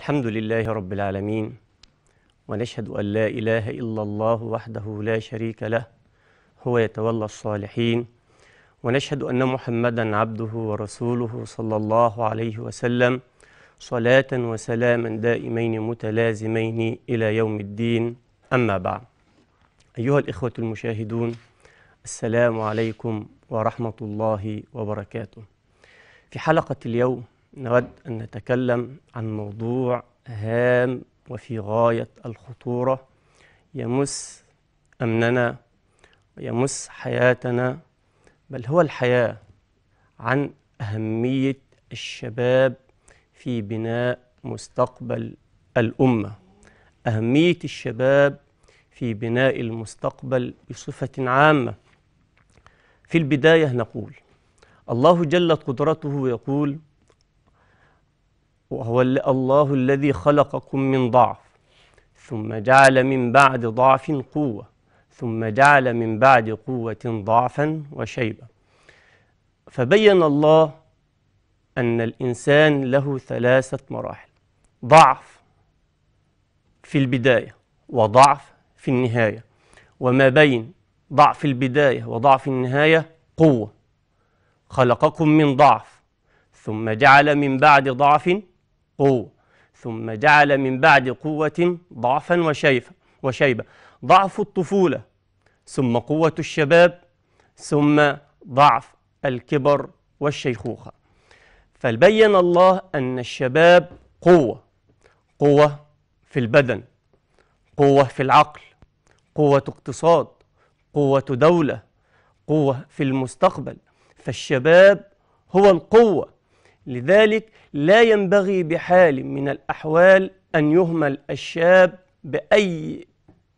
الحمد لله رب العالمين ونشهد أن لا إله إلا الله وحده لا شريك له هو يتولى الصالحين ونشهد أن محمدا عبده ورسوله صلى الله عليه وسلم صلاة وسلاما دائمين متلازمين إلى يوم الدين أما بعد أيها الإخوة المشاهدون السلام عليكم ورحمة الله وبركاته في حلقة اليوم نود أن نتكلم عن موضوع هام وفي غاية الخطورة يمس أمننا ويمس حياتنا بل هو الحياة عن أهمية الشباب في بناء مستقبل الأمة أهمية الشباب في بناء المستقبل بصفة عامة في البداية نقول الله جلت قدرته يقول وهو الله الذي خلقكم من ضعف ثم جعل من بعد ضعف قوة ثم جعل من بعد قوة ضعفا وشيبة فبين الله أن الإنسان له ثلاثة مراحل ضعف في البداية وضعف في النهاية وما بين ضعف البداية وضعف النهاية قوة خلقكم من ضعف ثم جعل من بعد ضعف قوة ثم جعل من بعد قوة ضعفا وشيبة وشيبة ضعف الطفولة ثم قوة الشباب ثم ضعف الكبر والشيخوخة فبين الله أن الشباب قوة قوة في البدن قوة في العقل قوة اقتصاد قوة دولة قوة في المستقبل فالشباب هو القوة لذلك لا ينبغي بحال من الأحوال أن يهمل الشاب بأي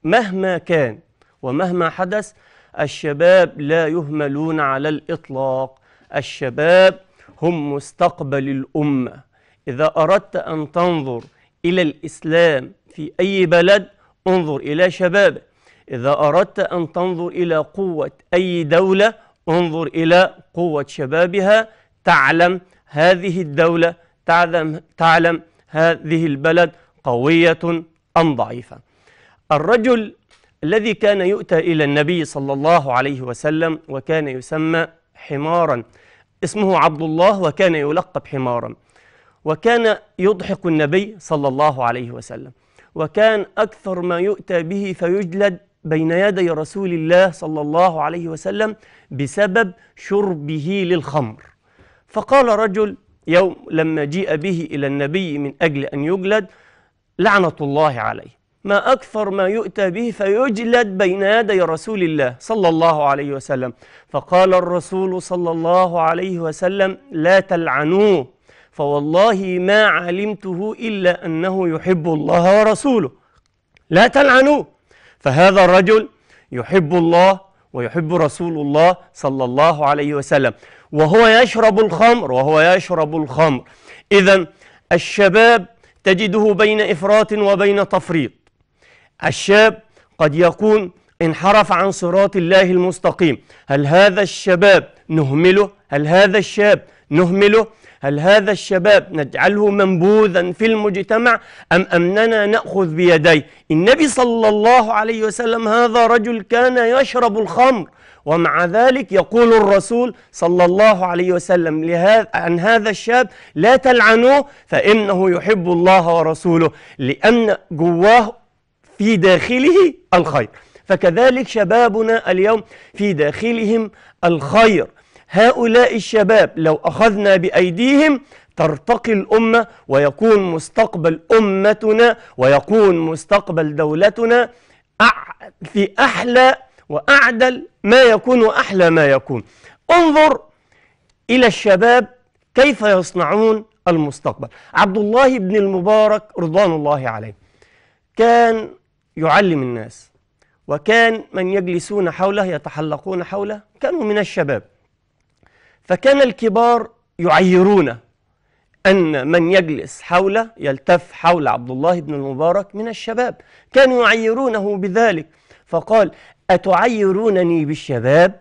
مهما كان ومهما حدث الشباب لا يهملون على الإطلاق الشباب هم مستقبل الأمة إذا أردت أن تنظر إلى الإسلام في أي بلد انظر إلى شبابه إذا أردت أن تنظر إلى قوة أي دولة انظر إلى قوة شبابها تعلم هذه الدولة تعلم, تعلم هذه البلد قوية أم ضعيفة الرجل الذي كان يؤتى إلى النبي صلى الله عليه وسلم وكان يسمى حمارا اسمه عبد الله وكان يلقب حمارا وكان يضحك النبي صلى الله عليه وسلم وكان أكثر ما يؤتى به فيجلد بين يدي رسول الله صلى الله عليه وسلم بسبب شربه للخمر فقال رجل يوم لما جيء به إلى النبي من أجل أن يجلد لعنة الله عليه ما أكثر ما يؤتى به فيجلد بين يدي رسول الله صلى الله عليه وسلم فقال الرسول صلى الله عليه وسلم لا تلعنوه فوالله ما علمته إلا أنه يحب الله ورسوله لا تلعنوه فهذا الرجل يحب الله ويحب رسول الله صلى الله عليه وسلم وهو يشرب الخمر وهو يشرب الخمر إذا الشباب تجده بين إفراط وبين تفريط الشاب قد يكون انحرف عن صراط الله المستقيم هل هذا الشباب نهمله هل هذا الشاب نهمله هل هذا الشباب نجعله منبوذا في المجتمع أم أننا نأخذ بيديه النبي صلى الله عليه وسلم هذا رجل كان يشرب الخمر ومع ذلك يقول الرسول صلى الله عليه وسلم لهذا عن هذا الشاب لا تلعنوه فإنه يحب الله ورسوله لأن جواه في داخله الخير فكذلك شبابنا اليوم في داخلهم الخير هؤلاء الشباب لو أخذنا بأيديهم ترتقي الأمة ويكون مستقبل أمتنا ويكون مستقبل دولتنا في أحلى وأعدل ما يكون وأحلى ما يكون انظر إلى الشباب كيف يصنعون المستقبل عبد الله بن المبارك رضوان الله عليه كان يعلم الناس وكان من يجلسون حوله يتحلقون حوله كانوا من الشباب فكان الكبار يعيرون أن من يجلس حوله يلتف حول عبد الله بن المبارك من الشباب كانوا يعيرونه بذلك فقال أتعيرونني بالشباب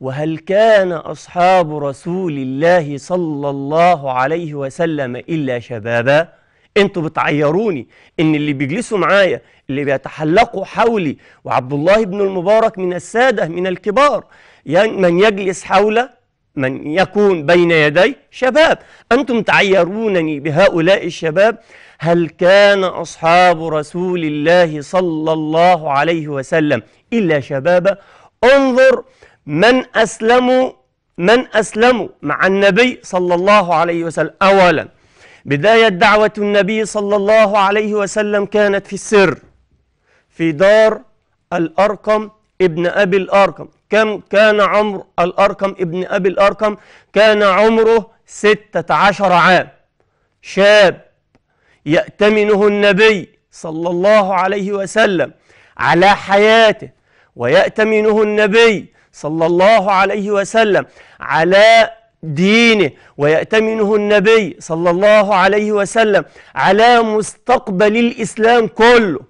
وهل كان أصحاب رسول الله صلى الله عليه وسلم إلا شبابا انتوا بتعيروني ان اللي بيجلسوا معايا اللي بيتحلقوا حولي وعبد الله بن المبارك من السادة من الكبار من يجلس حوله من يكون بين يدي شباب أنتم تعيرونني بهؤلاء الشباب هل كان أصحاب رسول الله صلى الله عليه وسلم إلا شبابا انظر من أسلموا من أسلموا مع النبي صلى الله عليه وسلم أولا بداية دعوة النبي صلى الله عليه وسلم كانت في السر في دار الأرقم ابن أبي الأرقم كم كان عمر الأرقم ابن أبي الأرقم كان عمره ستة عشر عام شاب يأتمنه النبي صلى الله عليه وسلم على حياته ويأتمنه النبي صلى الله عليه وسلم على دينه ويأتمنه النبي صلى الله عليه وسلم على مستقبل الإسلام كله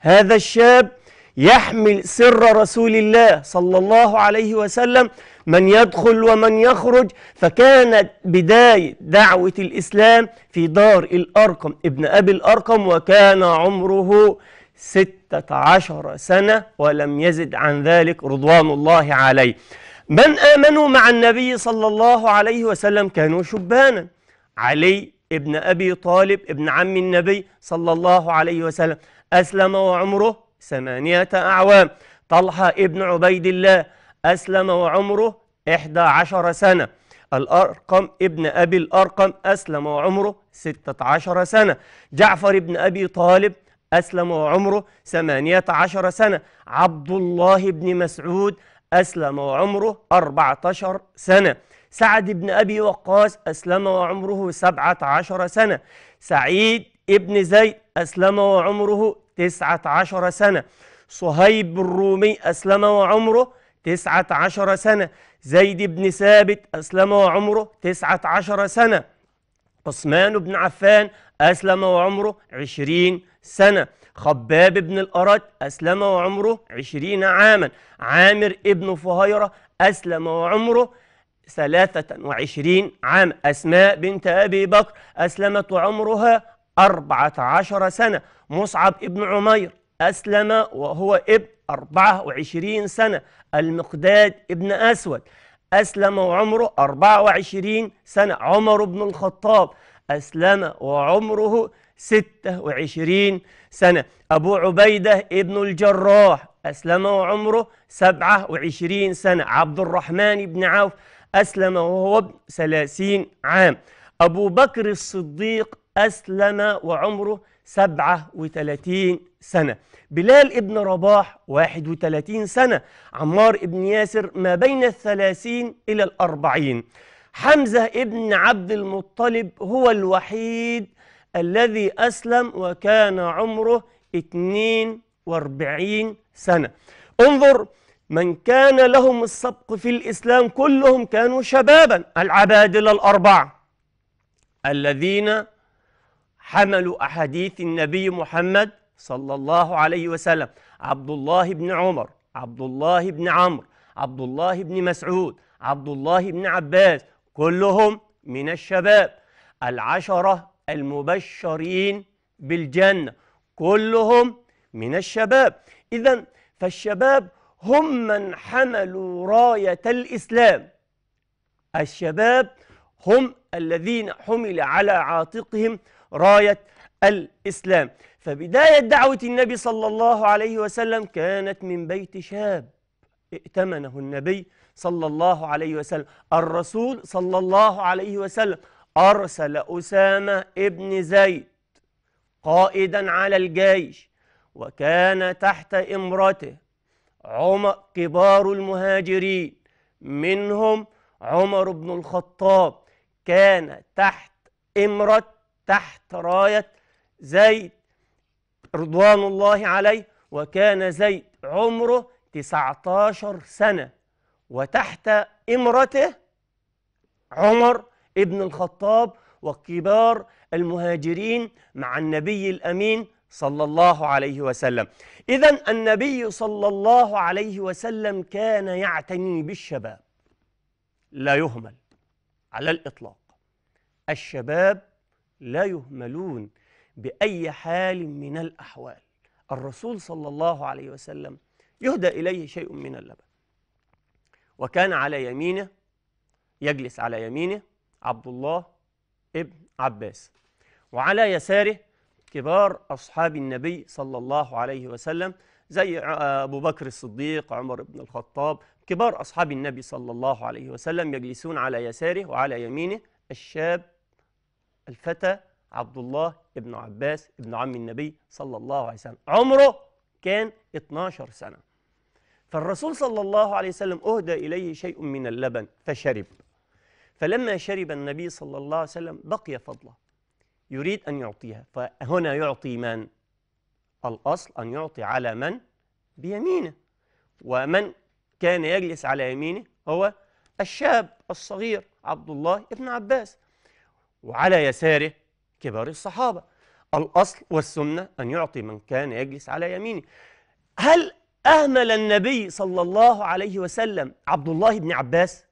هذا الشاب يحمل سر رسول الله صلى الله عليه وسلم من يدخل ومن يخرج فكانت بداية دعوة الإسلام في دار الأرقم ابن أبي الأرقم وكان عمره ستة عشر سنة ولم يزد عن ذلك رضوان الله عليه من آمنوا مع النبي صلى الله عليه وسلم كانوا شبانا علي ابن أبي طالب ابن عم النبي صلى الله عليه وسلم أسلم وعمره ثمانية أعوام طلحة ابن عبيد الله أسلم وعمره إحدى عشر سنة الأرقم ابن أبي الأرقم أسلم وعمره ستة عشر سنة جعفر ابن أبي طالب أسلم وعمره 18 سنة عبد الله بن مسعود أسلم وعمره 14 سنة سعد بن أبي وقاص أسلم وعمره 17 سنة سعيد ابن زيد أسلم وعمره 19 سنة صهيب الرومي أسلم وعمره 19 سنة زيد بن ثابت أسلم وعمره 19 سنة عثمان بن عفان أسلم وعمره 20 سنة خباب بن الأرد أسلم وعمره عشرين عاما عامر ابن فهيرة أسلم وعمره ثلاثة وعشرين عام أسماء بنت أبي بكر أسلمت وعمرها أربعة عشر سنة مصعب ابن عمير أسلم وهو ابن أربعة وعشرين سنة المقداد ابن أسود أسلم وعمره أربعة وعشرين سنة عمر بن الخطاب أسلم وعمره 26 سنة أبو عبيدة ابن الجراح أسلم وعمره 27 سنة عبد الرحمن بن عوف أسلم وهو ابن 30 عام أبو بكر الصديق أسلم وعمره 37 سنة بلال ابن رباح 31 سنة عمار ابن ياسر ما بين الثلاثين إلى الأربعين حمزة ابن عبد المطلب هو الوحيد الذي أسلم وكان عمره 42 سنة انظر من كان لهم السبق في الإسلام كلهم كانوا شبابا العبادلة الأربعة الذين حملوا أحاديث النبي محمد صلى الله عليه وسلم عبد الله بن عمر عبد الله بن عمرو عبد الله بن مسعود عبد الله بن عباس كلهم من الشباب العشرة المبشرين بالجنة كلهم من الشباب إذا فالشباب هم من حملوا راية الإسلام الشباب هم الذين حمل على عاتقهم راية الإسلام فبداية دعوة النبي صلى الله عليه وسلم كانت من بيت شاب ائتمنه النبي صلى الله عليه وسلم الرسول صلى الله عليه وسلم أرسل أسامة ابن زيد قائدا على الجيش وكان تحت إمرته عمر كبار المهاجرين منهم عمر بن الخطاب كان تحت إمرة تحت راية زيد رضوان الله عليه وكان زيد عمره 19 سنة وتحت إمرته عمر ابن الخطاب وكبار المهاجرين مع النبي الأمين صلى الله عليه وسلم إذا النبي صلى الله عليه وسلم كان يعتني بالشباب لا يهمل على الإطلاق الشباب لا يهملون بأي حال من الأحوال الرسول صلى الله عليه وسلم يهدى إليه شيء من اللبن وكان على يمينه يجلس على يمينه عبد الله ابن عباس وعلى يساره كبار أصحاب النبي صلى الله عليه وسلم زي أبو بكر الصديق عمر بن الخطاب كبار أصحاب النبي صلى الله عليه وسلم يجلسون على يساره وعلى يمينه الشاب الفتى عبد الله ابن عباس ابن عم النبي صلى الله عليه وسلم عمره كان 12 سنة فالرسول صلى الله عليه وسلم أهدى إليه شيء من اللبن فشرب فلما شرب النبي صلى الله عليه وسلم بقي فضله يريد أن يعطيها فهنا يعطي من؟ الأصل أن يعطي على من؟ بيمينه ومن كان يجلس على يمينه هو الشاب الصغير عبد الله ابن عباس وعلى يساره كبار الصحابة الأصل والسنة أن يعطي من كان يجلس على يمينه هل أهمل النبي صلى الله عليه وسلم عبد الله بن عباس؟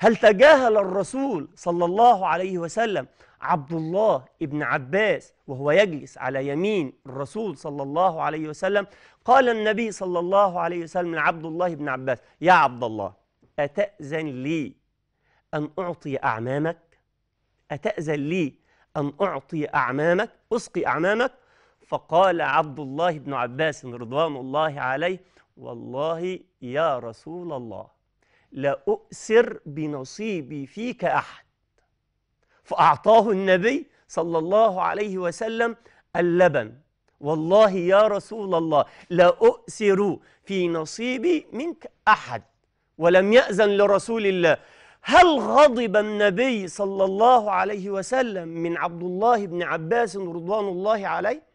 هل تجاهل الرسول صلى الله عليه وسلم عبد الله ابن عباس وهو يجلس على يمين الرسول صلى الله عليه وسلم قال النبي صلى الله عليه وسلم لعبد الله بن عباس يا عبد الله أتأذن لي أن أعطي أعمامك أتأذن لي أن أعطي أعمامك أسقي أعمامك فقال عبد الله بن عباس رضوان الله عليه والله يا رسول الله لأؤسر بنصيبي فيك أحد فأعطاه النبي صلى الله عليه وسلم اللبن والله يا رسول الله لأؤسر في نصيبي منك أحد ولم يأذن لرسول الله هل غضب النبي صلى الله عليه وسلم من عبد الله بن عباس رضوان الله عليه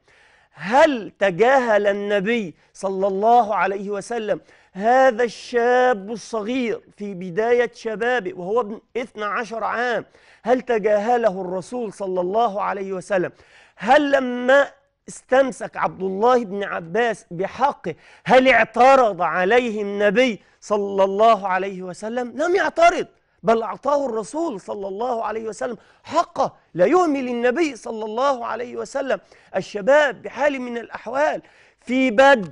هل تجاهل النبي صلى الله عليه وسلم هذا الشاب الصغير في بداية شبابه وهو ابن 12 عام هل تجاهله الرسول صلى الله عليه وسلم هل لما استمسك عبد الله بن عباس بحقه هل اعترض عليه النبي صلى الله عليه وسلم لم يعترض بل أعطاه الرسول صلى الله عليه وسلم حقه لا يهمل النبي صلى الله عليه وسلم الشباب بحال من الأحوال في بدر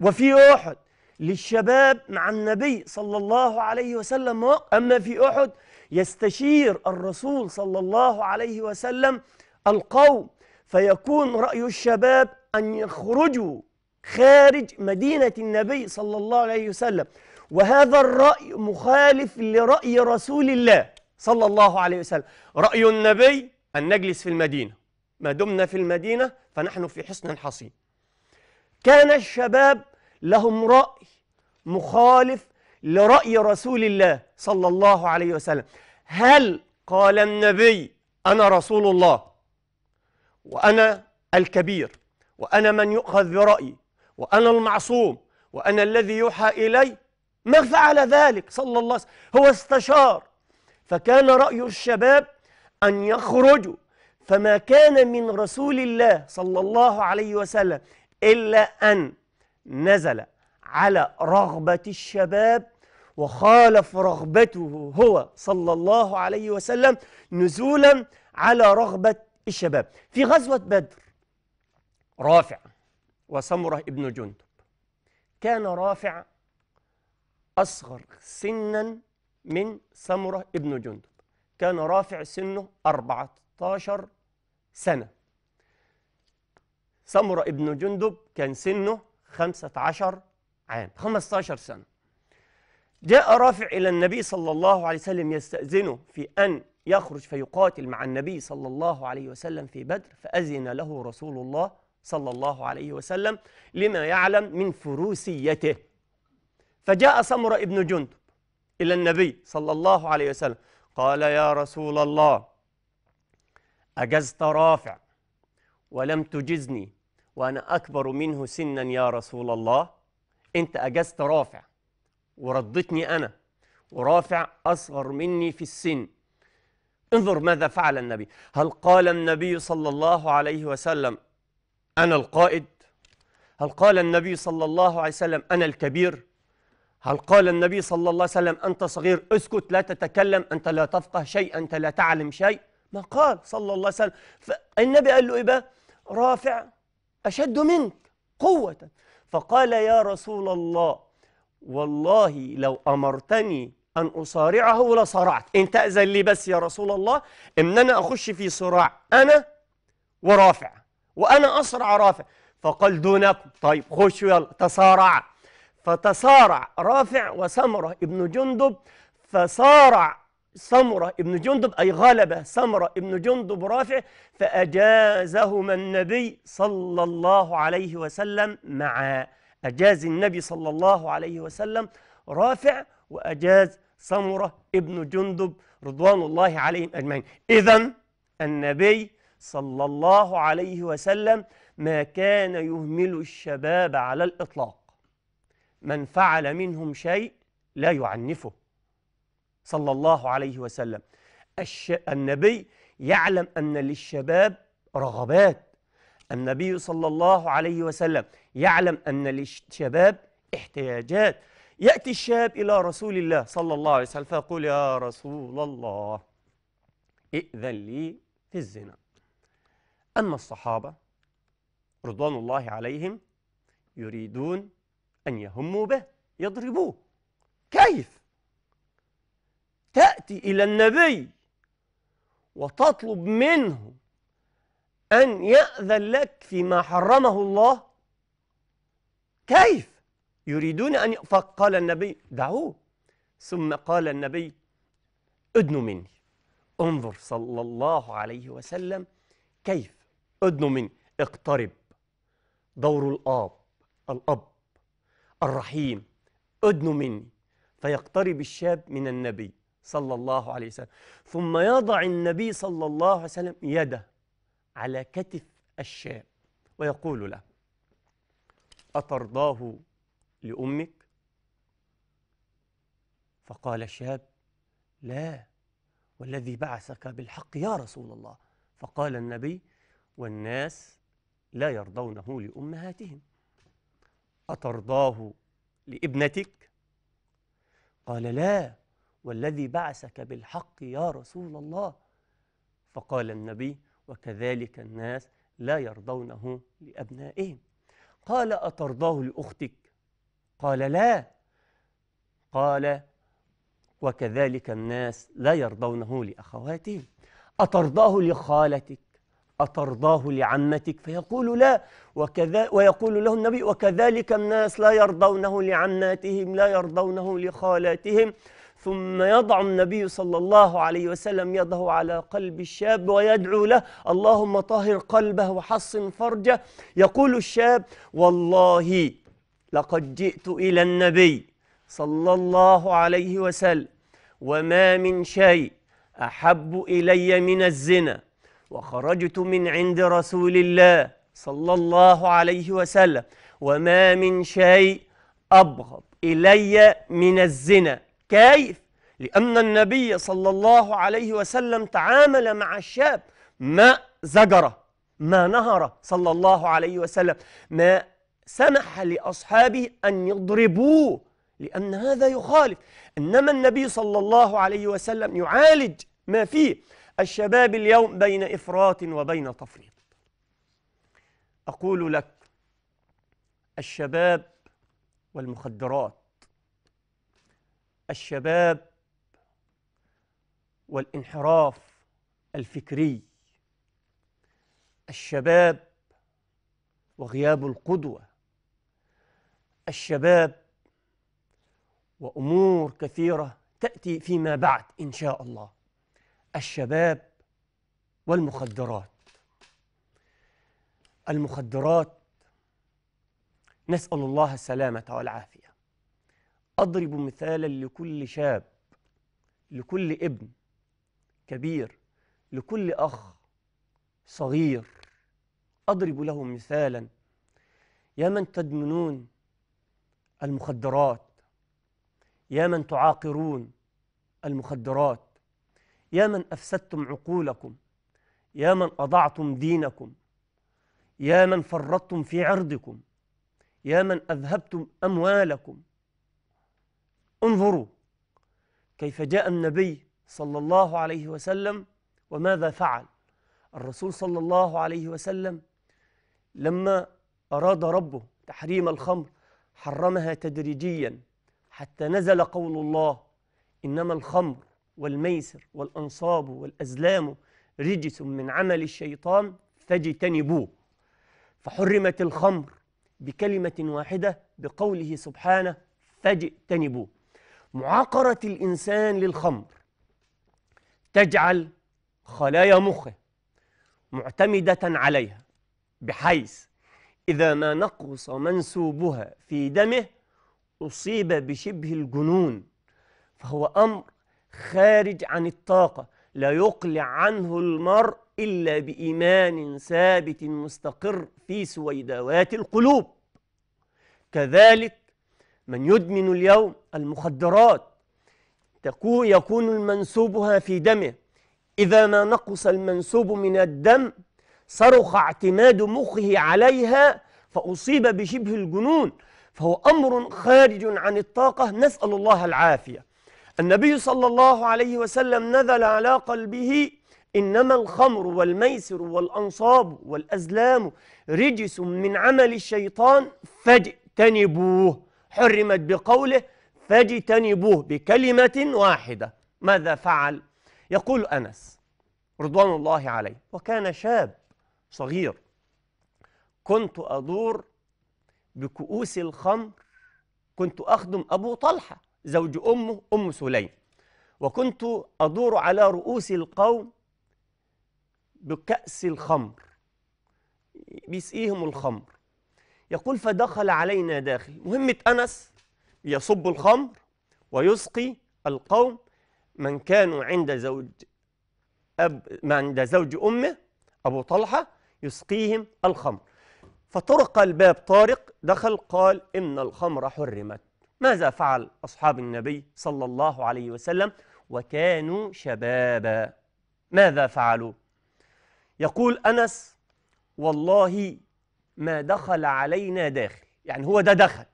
وفي أحد للشباب مع النبي صلى الله عليه وسلم أما في أحد يستشير الرسول صلى الله عليه وسلم القوم فيكون رأي الشباب أن يخرجوا خارج مدينة النبي صلى الله عليه وسلم وهذا الرأي مخالف لرأي رسول الله صلى الله عليه وسلم رأي النبي أن نجلس في المدينة ما دمنا في المدينة فنحن في حصن حصين كان الشباب لهم رأي مخالف لرأي رسول الله صلى الله عليه وسلم هل قال النبي أنا رسول الله وأنا الكبير وأنا من يؤخذ برأيي وأنا المعصوم وأنا الذي يوحى إلي ما فعل ذلك صلى الله عليه وسلم هو استشار فكان رأي الشباب أن يخرجوا فما كان من رسول الله صلى الله عليه وسلم إلا أن نزل على رغبة الشباب وخالف رغبته هو صلى الله عليه وسلم نزولا على رغبة الشباب في غزوة بدر رافع وسمرة ابن جندب كان رافع أصغر سنا من سمرة ابن جندب كان رافع سنه 14 سنة سمرة ابن جندب كان سنه 15 عام 15 سنة جاء رافع إلى النبي صلى الله عليه وسلم يستأذنه في أن يخرج فيقاتل مع النبي صلى الله عليه وسلم في بدر فأذن له رسول الله صلى الله عليه وسلم لما يعلم من فروسيته فجاء سمرة ابن جندب إلى النبي صلى الله عليه وسلم قال يا رسول الله أجزت رافع ولم تجزني وأنا أكبر منه سنا يا رسول الله أنت أجزت رافع وردتني أنا ورافع أصغر مني في السن انظر ماذا فعل النبي هل قال النبي صلى الله عليه وسلم أنا القائد هل قال النبي صلى الله عليه وسلم أنا الكبير هل قال النبي صلى الله عليه وسلم أنت صغير اسكت لا تتكلم أنت لا تفقه شيء أنت لا تعلم شيء ما قال صلى الله عليه وسلم فالنبي قال له إيه بقى رافع أشد منك قوة فقال يا رسول الله والله لو أمرتني أن أصارعه لصارعت أنت أذن لي بس يا رسول الله إن أنا أخش في صراع أنا ورافع وأنا أصرع رافع فقال دونكم طيب خشوا يلا تصارعت فتصارع رافع وسمرة ابن جندب فصارع سمرة ابن جندب أي غلب سمرة ابن جندب رافع فأجازهما النبي صلى الله عليه وسلم معا أجاز النبي صلى الله عليه وسلم رافع وأجاز سمرة ابن جندب رضوان الله عليهم أجمعين إذا النبي صلى الله عليه وسلم ما كان يهمل الشباب على الإطلاق من فعل منهم شيء لا يعنفه صلى الله عليه وسلم الش... النبي يعلم أن للشباب رغبات النبي صلى الله عليه وسلم يعلم أن للشباب احتياجات يأتي الشاب إلى رسول الله صلى الله عليه وسلم فيقول يا رسول الله ائذن لي في الزنا أما الصحابة رضوان الله عليهم يريدون أن يهموا به يضربوه كيف تأتي إلى النبي وتطلب منه أن يأذن لك فيما حرمه الله كيف يريدون أن فقال النبي دعوه ثم قال النبي ادنوا مني انظر صلى الله عليه وسلم كيف ادنوا مني اقترب دور الآب الأب الرحيم ادن مني فيقترب الشاب من النبي صلى الله عليه وسلم ثم يضع النبي صلى الله عليه وسلم يده على كتف الشاب ويقول له أترضاه لأمك؟ فقال الشاب لا والذي بعثك بالحق يا رسول الله فقال النبي والناس لا يرضونه لأمهاتهم أترضاه لابنتك قال لا والذي بعثك بالحق يا رسول الله فقال النبي وكذلك الناس لا يرضونه لأبنائهم قال أترضاه لأختك قال لا قال وكذلك الناس لا يرضونه لأخواتهم أترضاه لخالتك أترضاه لعمتك فيقول لا وكذا ويقول له النبي وكذلك الناس لا يرضونه لعماتهم لا يرضونه لخالاتهم ثم يضع النبي صلى الله عليه وسلم يده على قلب الشاب ويدعو له اللهم طهر قلبه وحصن فرجه يقول الشاب والله لقد جئت إلى النبي صلى الله عليه وسلم وما من شيء أحب إلي من الزنا وخرجت من عند رسول الله صلى الله عليه وسلم وما من شيء أبغض إلي من الزنا كيف؟ لأن النبي صلى الله عليه وسلم تعامل مع الشاب ما زجره ما نهره صلى الله عليه وسلم ما سمح لأصحابه أن يضربوه لأن هذا يخالف إنما النبي صلى الله عليه وسلم يعالج ما فيه الشباب اليوم بين إفراط وبين تفريط أقول لك الشباب والمخدرات الشباب والانحراف الفكري الشباب وغياب القدوة الشباب وأمور كثيرة تأتي فيما بعد إن شاء الله الشباب والمخدرات المخدرات نسأل الله السلامة والعافية أضرب مثالا لكل شاب لكل ابن كبير لكل أخ صغير أضرب له مثالا يا من تدمنون المخدرات يا من تعاقرون المخدرات يا من أفسدتم عقولكم يا من أضعتم دينكم يا من فرطتم في عرضكم يا من أذهبتم أموالكم انظروا كيف جاء النبي صلى الله عليه وسلم وماذا فعل الرسول صلى الله عليه وسلم لما أراد ربه تحريم الخمر حرمها تدريجيا حتى نزل قول الله إنما الخمر والميسر والأنصاب والأزلام رجس من عمل الشيطان فاجتنبوه فحرمت الخمر بكلمة واحدة بقوله سبحانه فاجتنبوه معاقرة الإنسان للخمر تجعل خلايا مخه معتمدة عليها بحيث إذا ما نقص منسوبها في دمه أصيب بشبه الجنون فهو أمر خارج عن الطاقة لا يقلع عنه المرء إلا بإيمان ثابت مستقر في سويداوات القلوب كذلك من يدمن اليوم المخدرات تكون يكون المنسوبها في دمه إذا ما نقص المنسوب من الدم صرخ اعتماد مخه عليها فأصيب بشبه الجنون فهو أمر خارج عن الطاقة نسأل الله العافية النبي صلى الله عليه وسلم نزل على قلبه إنما الخمر والميسر والأنصاب والأزلام رجس من عمل الشيطان فاجتنبوه حرمت بقوله فاجتنبوه بكلمة واحدة ماذا فعل؟ يقول أنس رضوان الله عليه وكان شاب صغير كنت أدور بكؤوس الخمر كنت أخدم أبو طلحة زوج أمه أم سليم وكنت أدور على رؤوس القوم بكأس الخمر بيسقيهم الخمر يقول فدخل علينا داخل مهمة أنس يصب الخمر ويسقي القوم من كانوا عند زوج أب من عند زوج أمه أبو طلحة يسقيهم الخمر فطرق الباب طارق دخل قال إن الخمر حرمت ماذا فعل أصحاب النبي صلى الله عليه وسلم وكانوا شبابا ماذا فعلوا يقول أنس والله ما دخل علينا داخل يعني هو ده دخل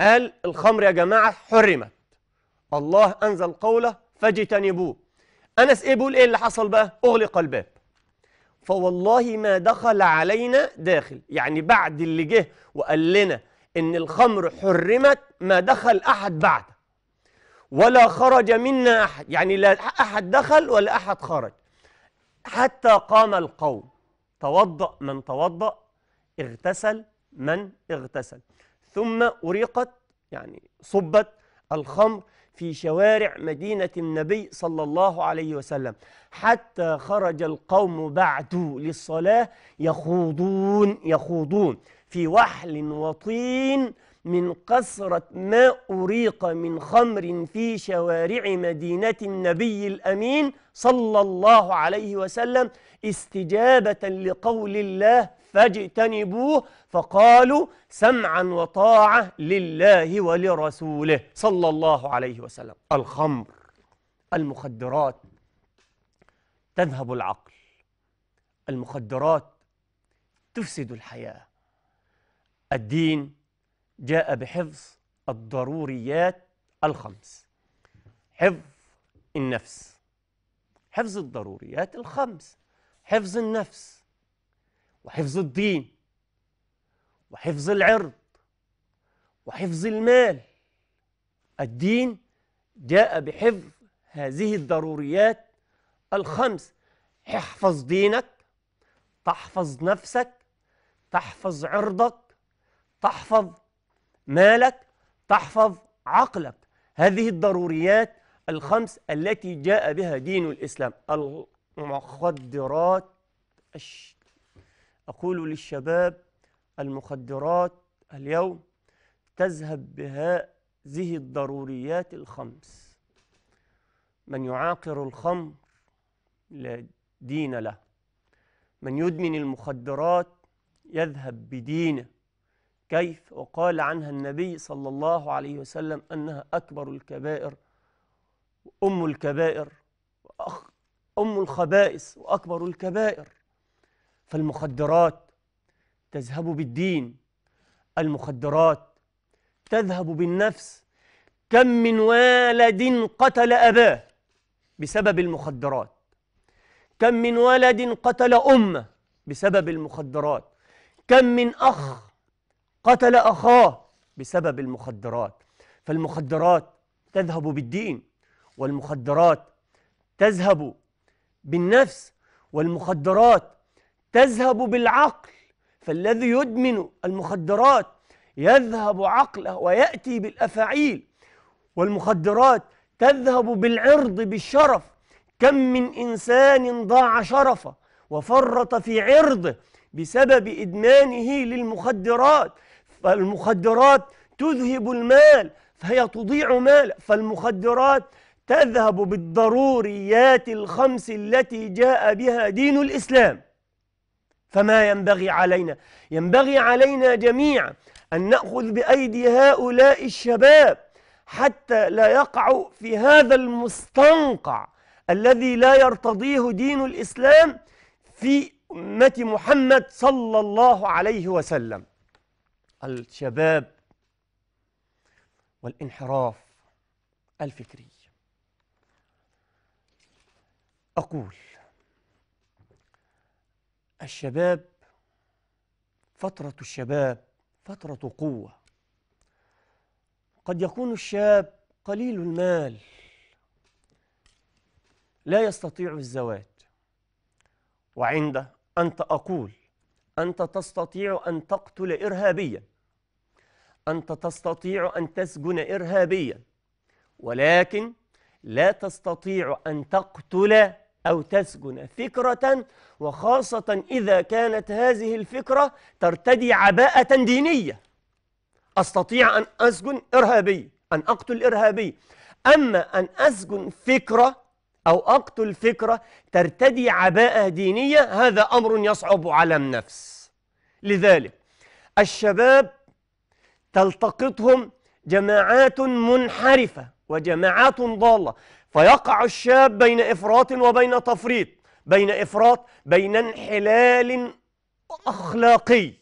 قال الخمر يا جماعة حرمت الله أنزل قوله فاجتنبوه أنس إيه بيقول إيه اللي حصل بقى أغلق الباب فوالله ما دخل علينا داخل يعني بعد اللي جه وقال لنا إن الخمر حرمت ما دخل أحد بعد ولا خرج منا أحد يعني لا أحد دخل ولا أحد خرج حتى قام القوم توضأ من توضأ اغتسل من اغتسل ثم أريقت يعني صبت الخمر في شوارع مدينة النبي صلى الله عليه وسلم حتى خرج القوم بعد للصلاة يخوضون يخوضون في وحل وطين من قصرة ما أريق من خمر في شوارع مدينة النبي الأمين صلى الله عليه وسلم استجابة لقول الله فاجتنبوه فقالوا سمعا وطاعة لله ولرسوله صلى الله عليه وسلم الخمر المخدرات تذهب العقل المخدرات تفسد الحياة الدين جاء بحفظ الضروريات الخمس حفظ النفس حفظ الضروريات الخمس حفظ النفس وحفظ الدين وحفظ العرض وحفظ المال الدين جاء بحفظ هذه الضروريات الخمس احفظ دينك تحفظ نفسك تحفظ عرضك تحفظ مالك تحفظ عقلك هذه الضروريات الخمس التي جاء بها دين الإسلام المخدرات أقول للشباب المخدرات اليوم تذهب بهذه الضروريات الخمس من يعاقر الخمر لا دين له من يدمن المخدرات يذهب بدينه كيف وقال عنها النبي صلى الله عليه وسلم أنها أكبر الكبائر أم الكبائر أم الخبائث وأكبر الكبائر فالمخدرات تذهب بالدين المخدرات تذهب بالنفس كم من والد قتل أباه بسبب المخدرات كم من ولد قتل أمه بسبب المخدرات كم من أخ قتل أخاه بسبب المخدرات فالمخدرات تذهب بالدين والمخدرات تذهب بالنفس والمخدرات تذهب بالعقل فالذي يدمن المخدرات يذهب عقله ويأتي بالأفاعيل والمخدرات تذهب بالعرض بالشرف كم من إنسان ضاع شرفه وفرط في عرضه بسبب إدمانه للمخدرات فالمخدرات تذهب المال فهي تضيع مال فالمخدرات تذهب بالضروريات الخمس التي جاء بها دين الإسلام فما ينبغي علينا ينبغي علينا جميعا أن نأخذ بأيدي هؤلاء الشباب حتى لا يقعوا في هذا المستنقع الذي لا يرتضيه دين الإسلام في أمة محمد صلى الله عليه وسلم الشباب والانحراف الفكري أقول الشباب فترة الشباب فترة قوة قد يكون الشاب قليل المال لا يستطيع الزواج وعند أنت أقول أنت تستطيع أن تقتل إرهابيا أنت تستطيع أن تسجن إرهابيا ولكن لا تستطيع أن تقتل أو تسجن فكرة وخاصة إذا كانت هذه الفكرة ترتدي عباءة دينية أستطيع أن أسجن إرهابي أن أقتل إرهابي أما أن أسجن فكرة أو أقتل فكرة ترتدي عباءة دينية هذا أمر يصعب على النفس لذلك الشباب تلتقطهم جماعات منحرفة وجماعات ضالة فيقع الشاب بين إفراط وبين تفريط بين إفراط بين انحلال أخلاقي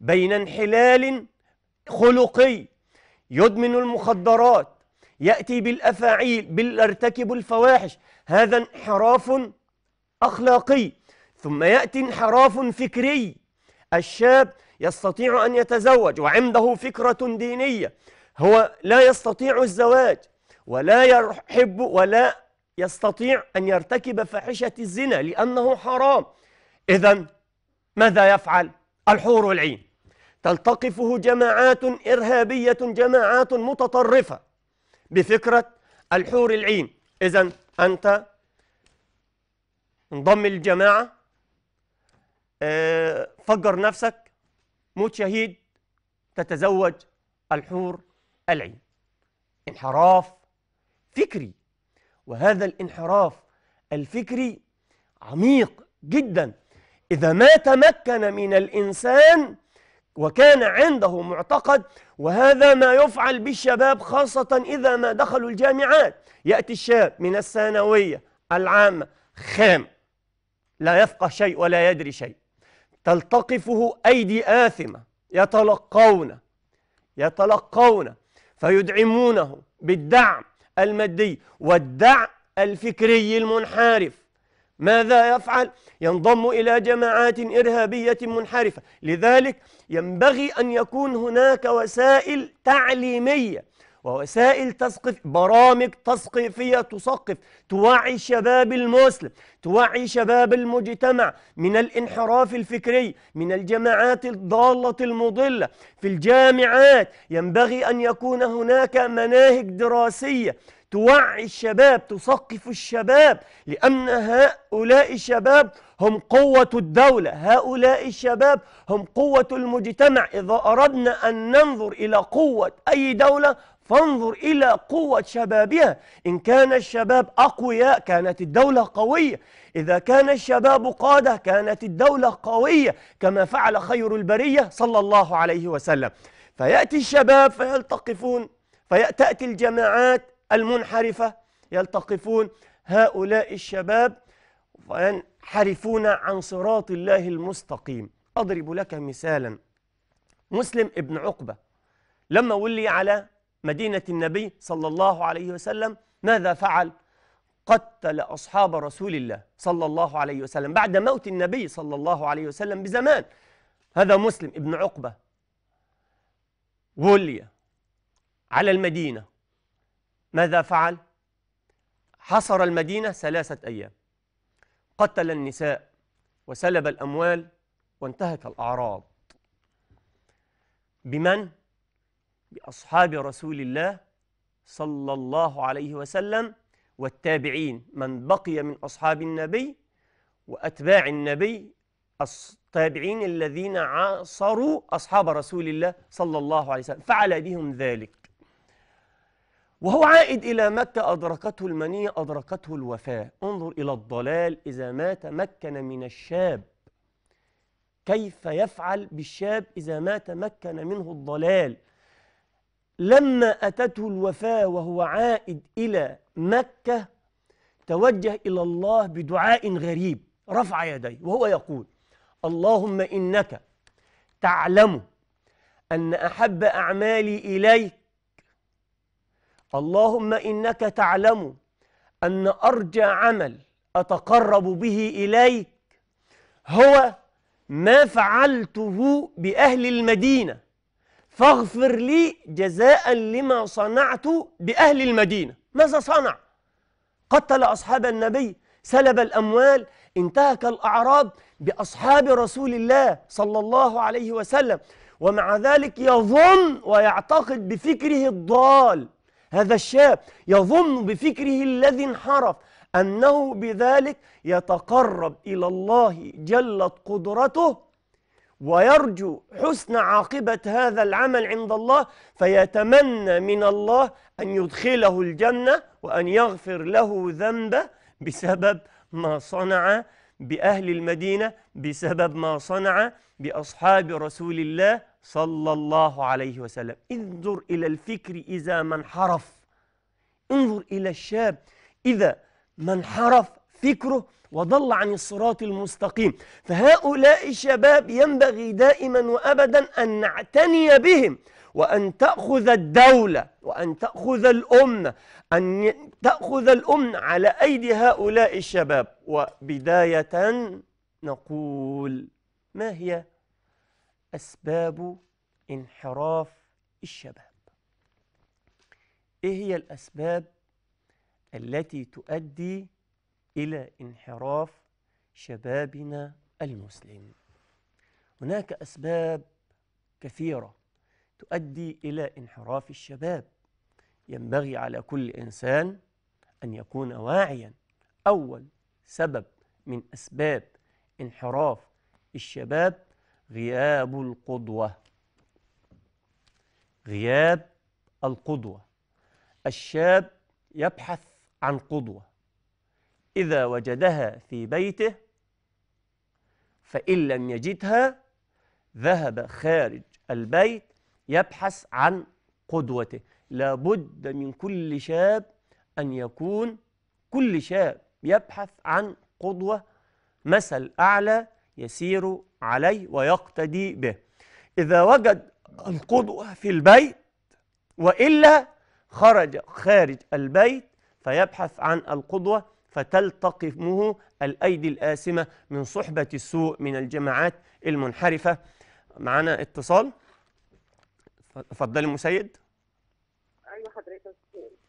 بين انحلال خلقي يدمن المخدرات يأتي بالأفاعيل بالارتكب الفواحش هذا انحراف أخلاقي ثم يأتي انحراف فكري الشاب يستطيع أن يتزوج وعنده فكرة دينية هو لا يستطيع الزواج ولا يحب ولا يستطيع أن يرتكب فاحشة الزنا لأنه حرام إذا ماذا يفعل؟ الحور العين تلتقفه جماعات إرهابية جماعات متطرفة بفكرة الحور العين إذا أنت انضم للجماعة آه، فجر نفسك موت شهيد تتزوج الحور العين انحراف فكري وهذا الانحراف الفكري عميق جدا إذا ما تمكن من الإنسان وكان عنده معتقد وهذا ما يفعل بالشباب خاصة إذا ما دخلوا الجامعات يأتي الشاب من الثانوية العامة خام لا يفقه شيء ولا يدري شيء تلتقفه أيدي آثمة يتلقون يتلقون فيدعمونه بالدعم المادي والدعم الفكري المنحرف ماذا يفعل؟ ينضم إلى جماعات إرهابية منحرفة لذلك ينبغي أن يكون هناك وسائل تعليمية ووسائل تثقيف برامج تثقيفية تثقف توعي الشباب المسلم توعي شباب المجتمع من الانحراف الفكري من الجماعات الضالة المضلة في الجامعات ينبغي أن يكون هناك مناهج دراسية توعي الشباب تثقف الشباب لأن هؤلاء الشباب هم قوة الدولة هؤلاء الشباب هم قوة المجتمع إذا أردنا أن ننظر إلى قوة أي دولة فانظر إلى قوة شبابها إن كان الشباب أقوياء كانت الدولة قوية إذا كان الشباب قادة كانت الدولة قوية كما فعل خير البرية صلى الله عليه وسلم فيأتي الشباب فيلتقفون فيأتي الجماعات المنحرفة يلتقفون هؤلاء الشباب فينحرفون عن صراط الله المستقيم أضرب لك مثالا مسلم ابن عقبة لما ولي على مدينة النبي صلى الله عليه وسلم ماذا فعل؟ قتل أصحاب رسول الله صلى الله عليه وسلم بعد موت النبي صلى الله عليه وسلم بزمان هذا مسلم ابن عقبة ولي على المدينة ماذا فعل؟ حصر المدينة ثلاثة أيام قتل النساء وسلب الأموال وانتهك الأعراض بمن؟ بأصحاب رسول الله صلى الله عليه وسلم والتابعين من بقي من أصحاب النبي وأتباع النبي التابعين الذين عاصروا أصحاب رسول الله صلى الله عليه وسلم فعل بهم ذلك وهو عائد إلى مكة أدركته المنية أدركته الوفاة انظر إلى الضلال إذا ما تمكن من الشاب كيف يفعل بالشاب إذا ما تمكن منه الضلال لما أتته الوفاة وهو عائد إلى مكة توجه إلى الله بدعاء غريب رفع يديه وهو يقول اللهم إنك تعلم أن أحب أعمالي إليك اللهم إنك تعلم أن أرجى عمل أتقرب به إليك هو ما فعلته بأهل المدينة فاغفر لي جزاء لما صنعت بأهل المدينة ماذا صنع؟ قتل أصحاب النبي سلب الأموال انتهك الأعراب بأصحاب رسول الله صلى الله عليه وسلم ومع ذلك يظن ويعتقد بفكره الضال هذا الشاب يظن بفكره الذي انحرف أنه بذلك يتقرب إلى الله جلت قدرته ويرجو حسن عاقبة هذا العمل عند الله فيتمنى من الله أن يدخله الجنة وأن يغفر له ذنبه بسبب ما صنع بأهل المدينة بسبب ما صنع بأصحاب رسول الله صلى الله عليه وسلم انظر إلى الفكر إذا ما انحرف انظر إلى الشاب إذا ما انحرف فكره وضل عن الصراط المستقيم فهؤلاء الشباب ينبغي دائما وأبدا أن نعتني بهم وأن تأخذ الدولة وأن تأخذ الأمة أن تأخذ الأمة على أيدي هؤلاء الشباب وبداية نقول ما هي أسباب انحراف الشباب إيه هي الأسباب التي تؤدي إلى انحراف شبابنا المسلم هناك أسباب كثيرة تؤدي إلى انحراف الشباب ينبغي على كل إنسان أن يكون واعيا أول سبب من أسباب انحراف الشباب غياب القدوة غياب القدوة الشاب يبحث عن قدوة إذا وجدها في بيته فإن لم يجدها ذهب خارج البيت يبحث عن قدوته لابد من كل شاب أن يكون كل شاب يبحث عن قدوة مثل أعلى يسير عليه ويقتدي به إذا وجد القدوة في البيت وإلا خرج خارج البيت فيبحث عن القدوة فتلتقمه الأيدي الآسمة من صحبة السوء من الجماعات المنحرفة معنا اتصال اتفضلي مسيد ايوه حضرتك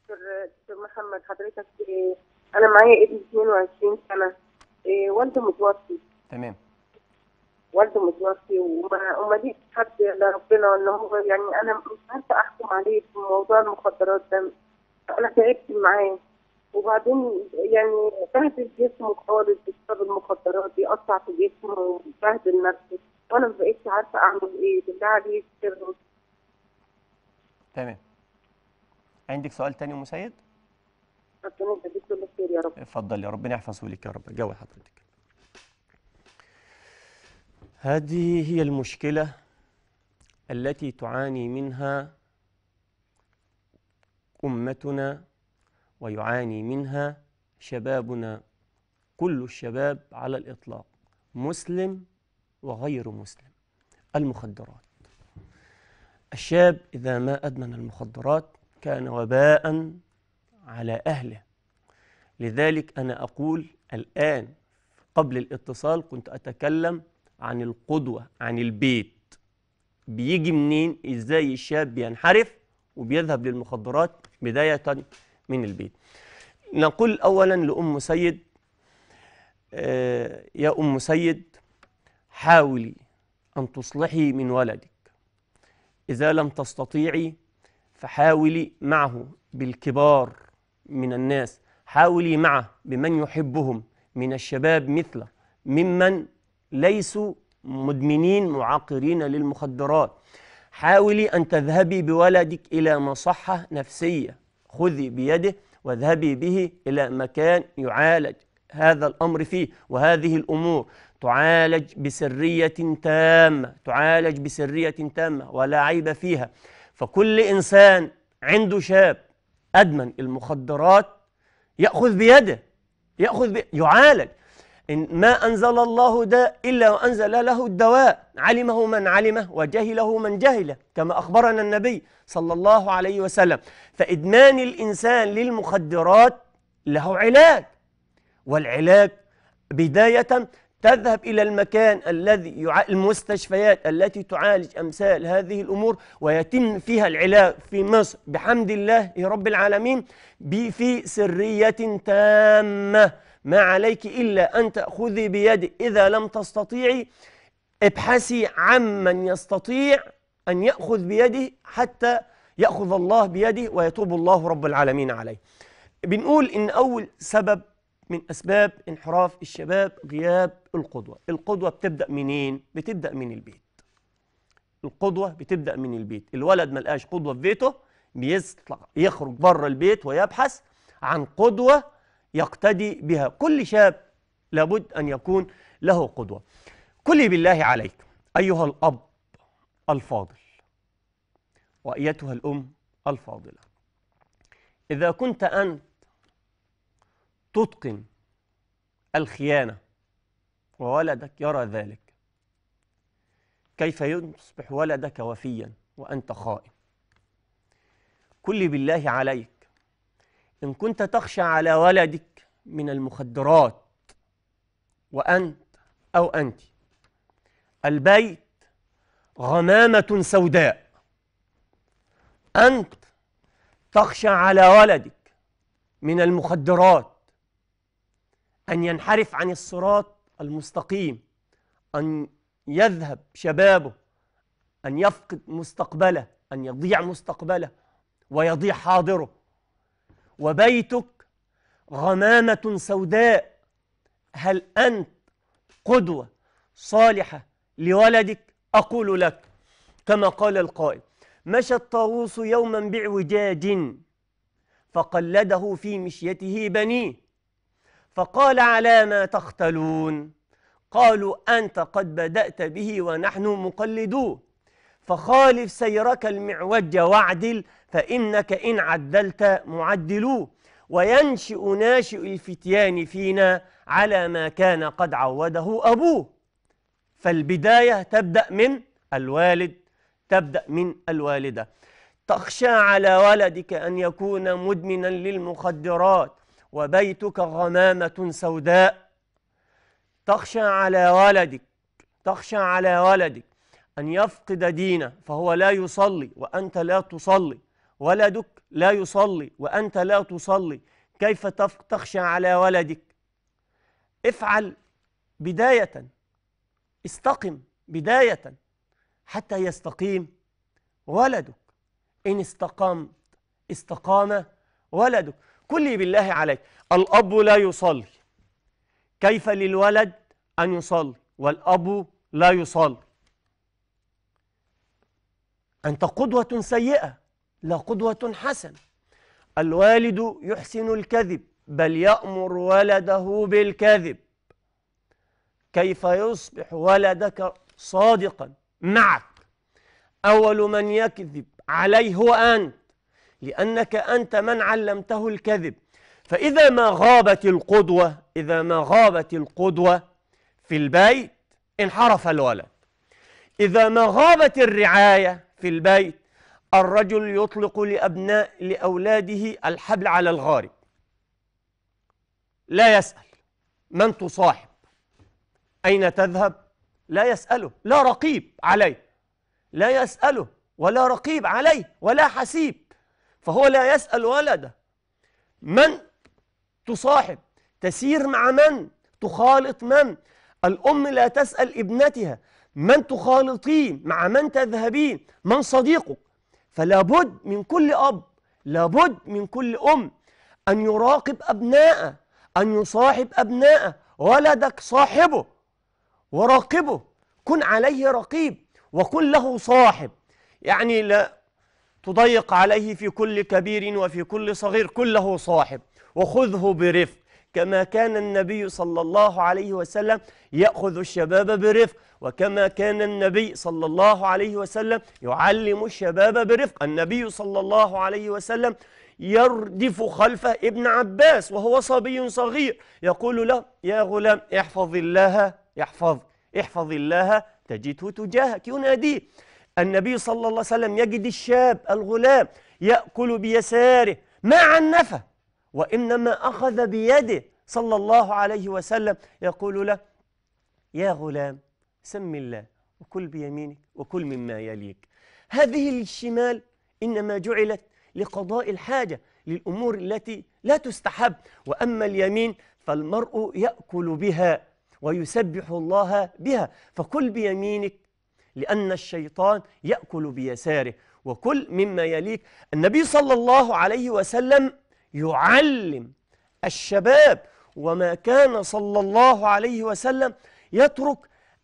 دكتور محمد حضرتك آه، انا معايا ابن 22 سنه آه، والده متوفي تمام والده متوفي وما ليش حد لربنا ان هو يعني انا مش عارفه احكم عليه في موضوع المخدرات ده انا تعبت معاه وبعدين يعني بهدل جسمه خالص بسبب المخدرات بيقطع في جسمه وبهدل نفسه وانا ما بقتش عارفه اعمل ايه بالله عليك تمام عندك سؤال تاني ام سيد؟ ربنا يخليك كل خير يا رب اتفضل يا ربنا يحفظه لك يا رب جو حضرتك هذه هي المشكلة التي تعاني منها أمتنا ويعاني منها شبابنا كل الشباب على الإطلاق مسلم وغير مسلم المخدرات الشاب إذا ما أدمن المخدرات كان وباء على أهله لذلك أنا أقول الآن قبل الاتصال كنت أتكلم عن القدوة عن البيت بيجي منين ازاي الشاب بينحرف وبيذهب للمخدرات بداية من البيت نقول أولا لأم سيد آه، يا أم سيد حاولي أن تصلحي من ولدك إذا لم تستطيعي فحاولي معه بالكبار من الناس حاولي معه بمن يحبهم من الشباب مثله ممن ليسوا مدمنين معاقرين للمخدرات حاولي أن تذهبي بولدك إلى مصحة نفسية خذي بيده واذهبي به إلى مكان يعالج هذا الأمر فيه وهذه الأمور تعالج بسرية تامة تعالج بسرية تامة ولا عيب فيها فكل إنسان عنده شاب أدمن المخدرات يأخذ بيده يأخذ بيده يعالج إن ما أنزل الله داء إلا وأنزل له الدواء علمه من علمه وجهله من جهله كما أخبرنا النبي صلى الله عليه وسلم فإدمان الإنسان للمخدرات له علاج والعلاج بداية تذهب إلى المكان الذي يع... المستشفيات التي تعالج أمثال هذه الأمور ويتم فيها العلاج في مصر بحمد الله رب العالمين في سرية تامة ما عليك إلا أن تأخذي بيدي إذا لم تستطيعي ابحثي عمن يستطيع أن يأخذ بيده حتى يأخذ الله بيده ويتوب الله رب العالمين عليه بنقول إن أول سبب من أسباب انحراف الشباب غياب القدوة القدوة بتبدأ منين؟ بتبدأ من البيت القدوة بتبدأ من البيت الولد ملقاش قدوة في بيته بيطلع يخرج بره البيت ويبحث عن قدوة يقتدي بها كل شاب لابد أن يكون له قدوة كل بالله عليك أيها الأب الفاضل وأيتها الأم الفاضلة إذا كنت أنت تتقن الخيانة وولدك يرى ذلك كيف يصبح ولدك وفيا وأنت خائن كل بالله عليك إن كنت تخشى على ولدك من المخدرات وأنت أو أنت البيت غمامة سوداء أنت تخشى على ولدك من المخدرات أن ينحرف عن الصراط المستقيم أن يذهب شبابه أن يفقد مستقبله أن يضيع مستقبله ويضيع حاضره وبيتك غمامة سوداء هل أنت قدوة صالحة لولدك أقول لك كما قال القائل مشى الطاووس يوما بعوجاج فقلده في مشيته بنيه فقال على ما تختلون قالوا أنت قد بدأت به ونحن مقلدوه فخالف سيرك المعوج واعدل فإنك إن عدلت معدلوه وينشئ ناشئ الفتيان فينا على ما كان قد عوده أبوه فالبداية تبدأ من الوالد تبدأ من الوالدة تخشى على ولدك أن يكون مدمنا للمخدرات وبيتك غمامة سوداء تخشى على ولدك تخشى على ولدك أن يفقد دينه فهو لا يصلي وأنت لا تصلي ولدك لا يصلي وأنت لا تصلي كيف تخشى على ولدك افعل بداية استقم بداية حتى يستقيم ولدك إن استقمت استقام ولدك كلي بالله عليك الأب لا يصلي كيف للولد أن يصلي والأب لا يصلي أنت قدوة سيئة لا قدوة حسنة الوالد يحسن الكذب بل يأمر ولده بالكذب كيف يصبح ولدك صادقا معك أول من يكذب عليه هو أنت لأنك أنت من علمته الكذب فإذا ما غابت القدوة إذا ما غابت القدوة في البيت انحرف الولد إذا ما غابت الرعاية في البيت الرجل يطلق لأبناء لأولاده الحبل على الغارب لا يسأل من تصاحب أين تذهب لا يسأله لا رقيب عليه لا يسأله ولا رقيب عليه ولا حسيب فهو لا يسأل ولده من تصاحب تسير مع من تخالط من الأم لا تسأل ابنتها من تخالطين مع من تذهبين من صديقك فلا بد من كل أب لا بد من كل أم أن يراقب أبناءه أن يصاحب أبناءه ولدك صاحبه وراقبه كن عليه رقيب وكن له صاحب يعني لا تضيق عليه في كل كبير وفي كل صغير كن له صاحب وخذه برفق كما كان النبي صلى الله عليه وسلم يأخذ الشباب برفق وكما كان النبي صلى الله عليه وسلم يعلم الشباب برفق النبي صلى الله عليه وسلم يردف خلفه ابن عباس وهو صبي صغير يقول له يا غلام احفظ الله يحفظ احفظ الله تجده تجاهك يناديه النبي صلى الله عليه وسلم يجد الشاب الغلام يأكل بيساره ما عنفه وإنما أخذ بيده صلى الله عليه وسلم يقول له يا غلام سم الله وكل بيمينك وكل مما يليك هذه الشمال إنما جعلت لقضاء الحاجة للأمور التي لا تستحب وأما اليمين فالمرء يأكل بها ويسبح الله بها فكل بيمينك لأن الشيطان يأكل بيساره وكل مما يليك النبي صلى الله عليه وسلم يعلم الشباب وما كان صلى الله عليه وسلم يترك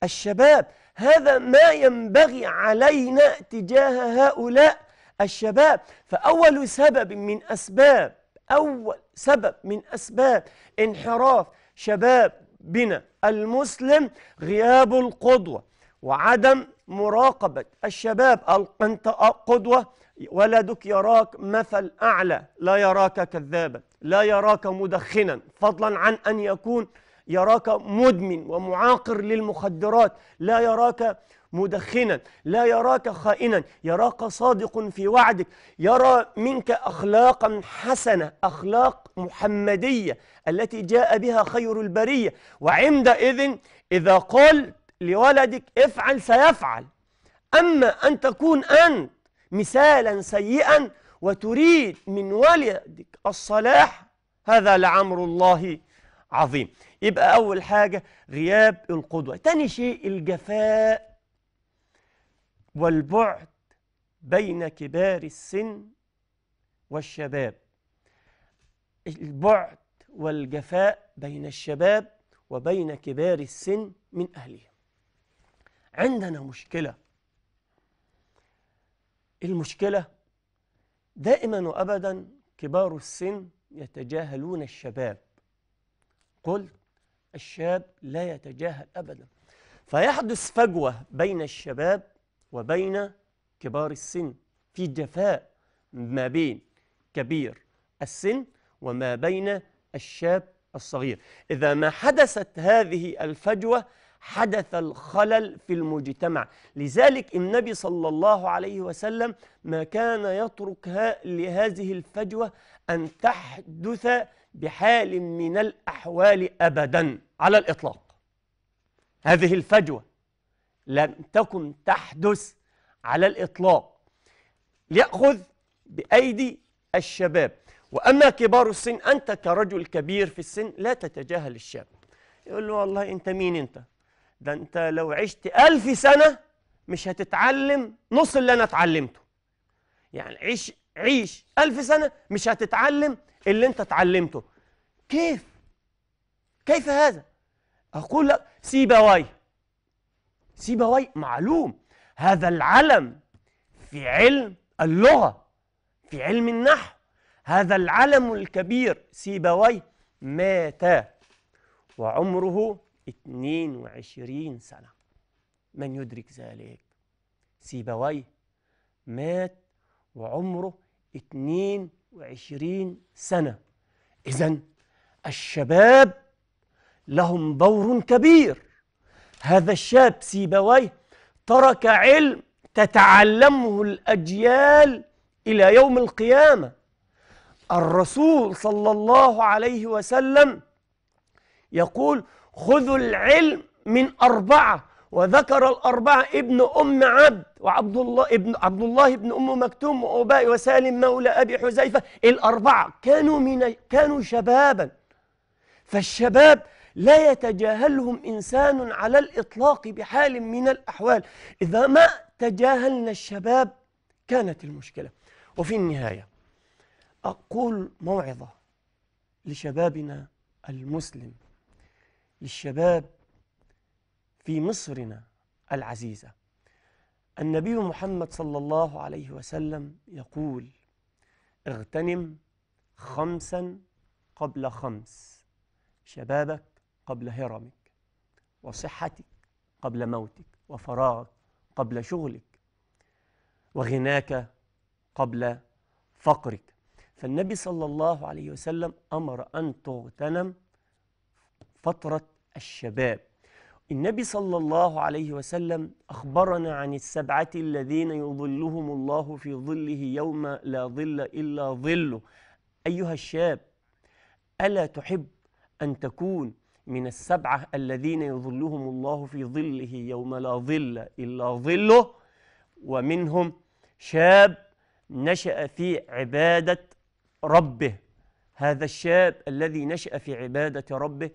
الشباب هذا ما ينبغي علينا تجاه هؤلاء الشباب فأول سبب من أسباب أول سبب من أسباب انحراف شباب بنا المسلم غياب القدوة وعدم مراقبة الشباب أنت قدوة ولدك يراك مثل أعلى لا يراك كذابا لا يراك مدخنا فضلا عن أن يكون يراك مدمن ومعاقر للمخدرات لا يراك مدخنا لا يراك خائنا يراك صادق في وعدك يرى منك أخلاقا حسنة أخلاق محمدية التي جاء بها خير البرية وعندئذ إذا قلت لولدك افعل سيفعل أما أن تكون أنت مثالا سيئا وتريد من ولدك الصلاح هذا لعمر الله عظيم يبقى أول حاجة غياب القدوة تاني شيء الجفاء والبعد بين كبار السن والشباب البعد والجفاء بين الشباب وبين كبار السن من أهلهم عندنا مشكلة المشكلة دائما وأبدا كبار السن يتجاهلون الشباب قلت الشاب لا يتجاهل أبدا فيحدث فجوة بين الشباب وبين كبار السن في جفاء ما بين كبير السن وما بين الشاب الصغير إذا ما حدثت هذه الفجوة حدث الخلل في المجتمع لذلك النبي صلى الله عليه وسلم ما كان يترك لهذه الفجوة أن تحدث بحال من الأحوال أبدا على الإطلاق هذه الفجوة لم تكن تحدث على الإطلاق ليأخذ بأيدي الشباب وأما كبار السن أنت كرجل كبير في السن لا تتجاهل الشاب يقول له والله أنت مين أنت ده انت لو عشت ألف سنة مش هتتعلم نص اللي أنا اتعلمته يعني عيش عيش ألف سنة مش هتتعلم اللي أنت اتعلمته كيف؟ كيف هذا؟ أقول لك سيبويه سيبويه معلوم هذا العلم في علم اللغة في علم النحو هذا العلم الكبير سيبويه مات وعمره 22 سنة من يدرك ذلك سيبويه مات وعمره 22 سنة إذا الشباب لهم دور كبير هذا الشاب سيبويه ترك علم تتعلمه الأجيال إلى يوم القيامة الرسول صلى الله عليه وسلم يقول خذوا العلم من أربعة وذكر الأربعة ابن أم عبد وعبد الله ابن عبد الله ابن أم مكتوم وأبي وسالم مولى أبي حذيفة الأربعة كانوا من كانوا شبابا فالشباب لا يتجاهلهم إنسان على الإطلاق بحال من الأحوال إذا ما تجاهلنا الشباب كانت المشكلة وفي النهاية أقول موعظة لشبابنا المسلم للشباب في مصرنا العزيزة النبي محمد صلى الله عليه وسلم يقول اغتنم خمسا قبل خمس شبابك قبل هرمك وصحتك قبل موتك وفراغك قبل شغلك وغناك قبل فقرك فالنبي صلى الله عليه وسلم أمر أن تغتنم فترة الشباب النبي صلى الله عليه وسلم أخبرنا عن السبعة الذين يظلهم الله في ظله يوم لا ظل إلا ظله أيها الشاب ألا تحب أن تكون من السبعة الذين يظلهم الله في ظله يوم لا ظل إلا ظله ومنهم شاب نشأ في عبادة ربه هذا الشاب الذي نشأ في عبادة ربه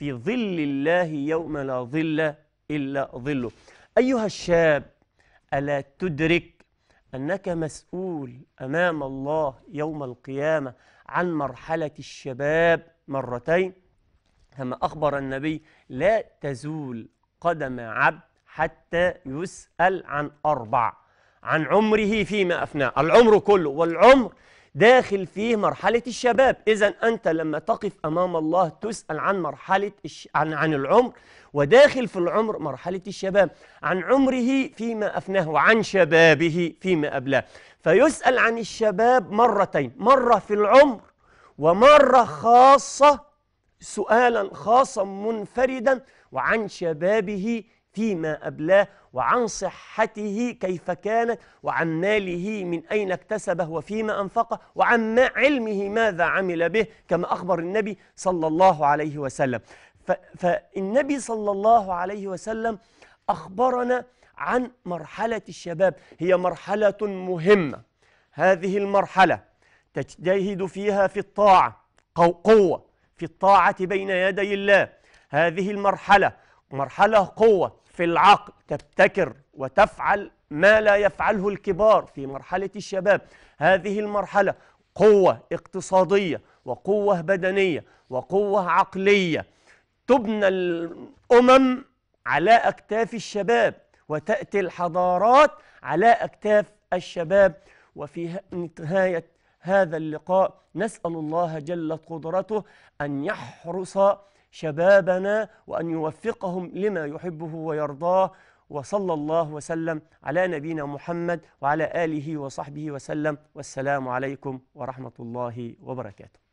في ظل الله يوم لا ظل إلا ظله أيها الشاب ألا تدرك أنك مسؤول أمام الله يوم القيامة عن مرحلة الشباب مرتين كما أخبر النبي لا تزول قدم عبد حتى يسأل عن أربع عن عمره فيما أفناه العمر كله والعمر داخل فيه مرحلة الشباب إذا أنت لما تقف أمام الله تسأل عن مرحلة الش... عن عن العمر وداخل في العمر مرحلة الشباب عن عمره فيما أفناه وعن شبابه فيما أبلاه فيسأل عن الشباب مرتين مرة في العمر ومرة خاصة سؤالا خاصا منفردا وعن شبابه فيما أبلاه وعن صحته كيف كانت وعن ماله من أين اكتسبه وفيما أنفقه وعن ما علمه ماذا عمل به كما أخبر النبي صلى الله عليه وسلم فالنبي صلى الله عليه وسلم أخبرنا عن مرحلة الشباب هي مرحلة مهمة هذه المرحلة تجتهد فيها في الطاعة قوة في الطاعة بين يدي الله هذه المرحلة مرحلة قوة في العقل تبتكر وتفعل ما لا يفعله الكبار في مرحلة الشباب هذه المرحلة قوة اقتصادية وقوة بدنية وقوة عقلية تبنى الأمم على أكتاف الشباب وتأتي الحضارات على أكتاف الشباب وفي نهاية هذا اللقاء نسأل الله جلت قدرته أن يحرص شبابنا وأن يوفقهم لما يحبه ويرضاه وصلى الله وسلم على نبينا محمد وعلى آله وصحبه وسلم والسلام عليكم ورحمة الله وبركاته